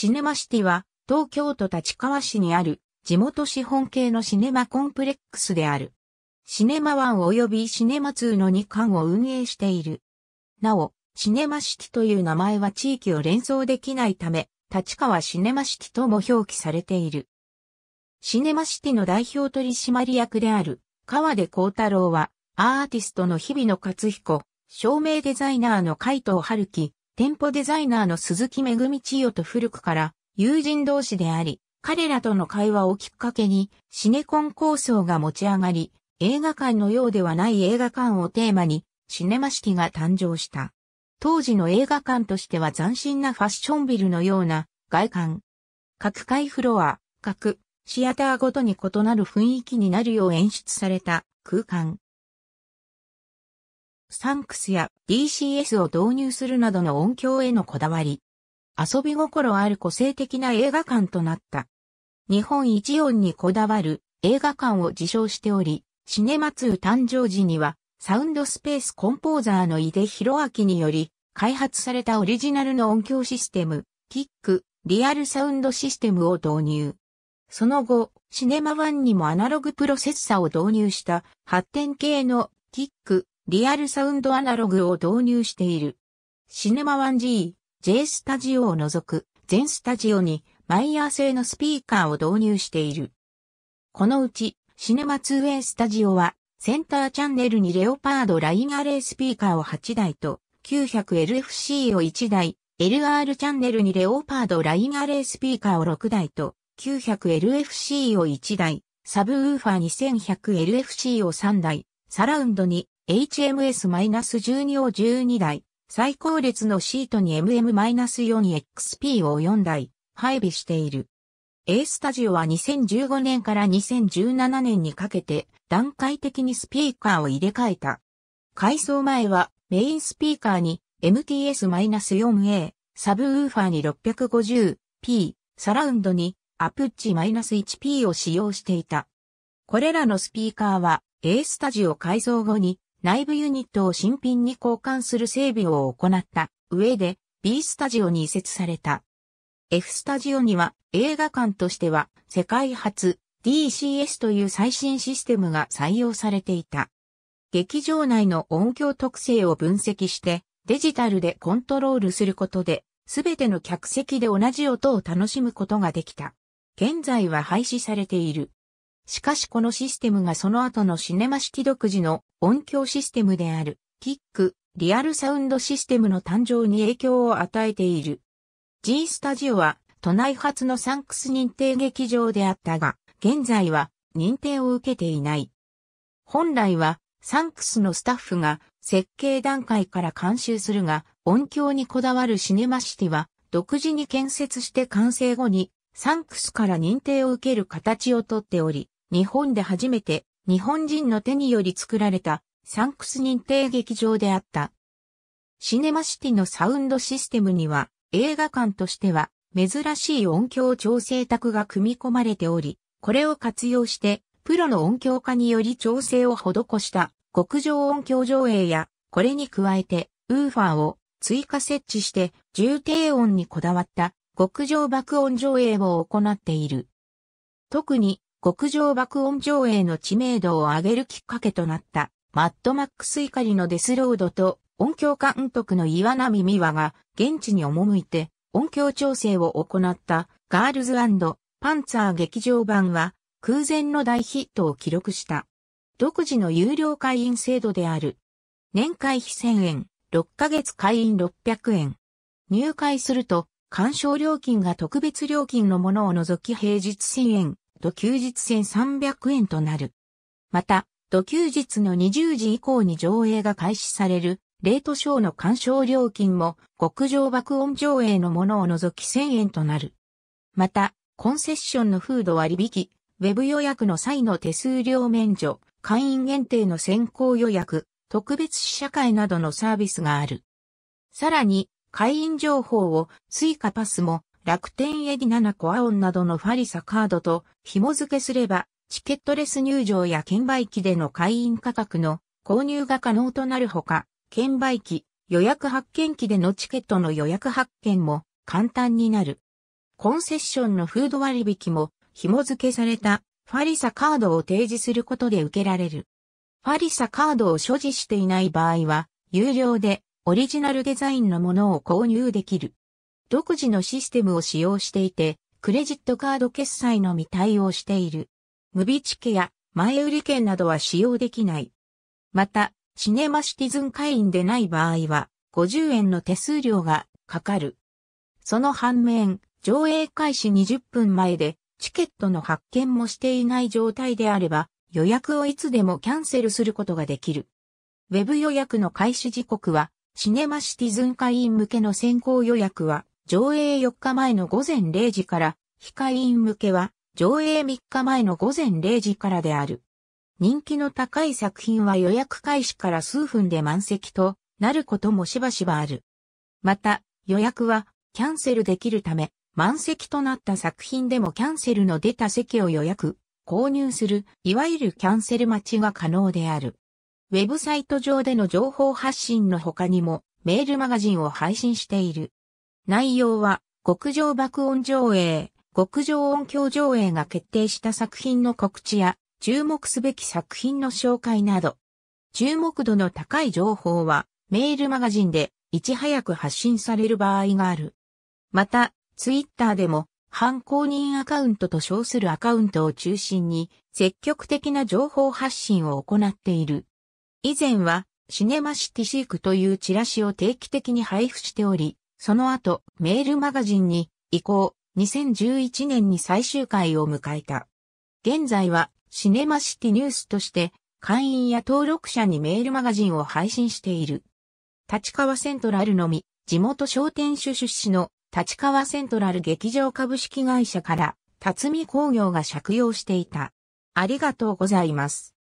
シネマシティは、東京都立川市にある、地元資本系のシネマコンプレックスである。シネマ1及びシネマ2の2巻を運営している。なお、シネマシティという名前は地域を連想できないため、立川シネマシティとも表記されている。シネマシティの代表取締役である、川出幸太郎は、アーティストの日々野勝彦、照明デザイナーの海藤春樹、店舗デザイナーの鈴木めぐみ千代と古くから友人同士であり、彼らとの会話をきっかけにシネコン構想が持ち上がり、映画館のようではない映画館をテーマにシネマ式が誕生した。当時の映画館としては斬新なファッションビルのような外観。各階フロア、各シアターごとに異なる雰囲気になるよう演出された空間。サンクスや DCS を導入するなどの音響へのこだわり、遊び心ある個性的な映画館となった。日本一音にこだわる映画館を自称しており、シネマ2誕生時にはサウンドスペースコンポーザーの井出博明により開発されたオリジナルの音響システム、キック、リアルサウンドシステムを導入。その後、シネマ1にもアナログプロセッサを導入した発展系のキック、リアルサウンドアナログを導入している。シネマ 1G、J スタジオを除く全スタジオにマイヤー製のスピーカーを導入している。このうち、シネマ 2A スタジオは、センターチャンネルにレオパードラインアレイスピーカーを8台と、900LFC を1台、LR チャンネルにレオパードラインアレイスピーカーを6台と、900LFC を1台、サブウーファー 2100LFC を3台、サラウンドに HMS-12 を12台、最高列のシートに MM-4 に XP を4台、配備している。A スタジオは2015年から2017年にかけて段階的にスピーカーを入れ替えた。改装前はメインスピーカーに MTS-4A、サブウーファーに 650p、サラウンドにアプッチ -1p を使用していた。これらのスピーカーは A スタジオ改造後に内部ユニットを新品に交換する整備を行った上で B スタジオに移設された。F スタジオには映画館としては世界初 DCS という最新システムが採用されていた。劇場内の音響特性を分析してデジタルでコントロールすることで、すべての客席で同じ音を楽しむことができた。現在は廃止されている。しかしこのシステムがその後のシネマ式独自の音響システムである、キック、リアルサウンドシステムの誕生に影響を与えている。G スタジオは、都内初のサンクス認定劇場であったが、現在は認定を受けていない。本来は、サンクスのスタッフが設計段階から監修するが、音響にこだわるシネマシティは、独自に建設して完成後に、サンクスから認定を受ける形をとっており、日本で初めて日本人の手により作られたサンクス認定劇場であった。シネマシティのサウンドシステムには映画館としては珍しい音響調整卓が組み込まれており、これを活用してプロの音響家により調整を施した極上音響上映や、これに加えてウーファーを追加設置して重低音にこだわった極上爆音上映を行っている。特に極上爆音上映の知名度を上げるきっかけとなった、マッドマックス怒りのデスロードと音響監督の岩波美和が現地に赴いて音響調整を行ったガールズパンツァー劇場版は空前の大ヒットを記録した。独自の有料会員制度である。年会費1000円、6ヶ月会員600円。入会すると、鑑賞料金が特別料金のものを除き平日1000円、土休日1 300円となる。また、土休日の20時以降に上映が開始される、レートショーの鑑賞料金も、極上爆音上映のものを除き1000円となる。また、コンセッションのフード割引、ウェブ予約の際の手数料免除、会員限定の先行予約、特別試写会などのサービスがある。さらに、会員情報を追加パスも楽天エディナナコアオンなどのファリサカードと紐付けすれば、チケットレス入場や券売機での会員価格の購入が可能となるほか、券売機、予約発券機でのチケットの予約発券も簡単になる。コンセッションのフード割引も紐付けされたファリサカードを提示することで受けられる。ファリサカードを所持していない場合は、有料でオリジナルデザインのものを購入できる。独自のシステムを使用していて、クレジットカード決済のみ対応している。ムビチケや前売り券などは使用できない。また、シネマシティズン会員でない場合は、50円の手数料がかかる。その反面、上映開始20分前で、チケットの発券もしていない状態であれば、予約をいつでもキャンセルすることができる。ウェブ予約の開始時刻は、シネマシティズン会員向けの先行予約は上映4日前の午前0時から、非会員向けは、上映3日前の午前0時からである。人気の高い作品は予約開始から数分で満席となることもしばしばある。また、予約はキャンセルできるため、満席となった作品でもキャンセルの出た席を予約、購入する、いわゆるキャンセル待ちが可能である。ウェブサイト上での情報発信の他にも、メールマガジンを配信している。内容は、極上爆音上映、極上音響上映が決定した作品の告知や、注目すべき作品の紹介など、注目度の高い情報は、メールマガジンで、いち早く発信される場合がある。また、ツイッターでも、反公認アカウントと称するアカウントを中心に、積極的な情報発信を行っている。以前は、シネマシティシークというチラシを定期的に配布しており、その後、メールマガジンに移行、2011年に最終回を迎えた。現在は、シネマシティニュースとして、会員や登録者にメールマガジンを配信している。立川セントラルのみ、地元商店主出資の立川セントラル劇場株式会社から、辰巳工業が借用していた。ありがとうございます。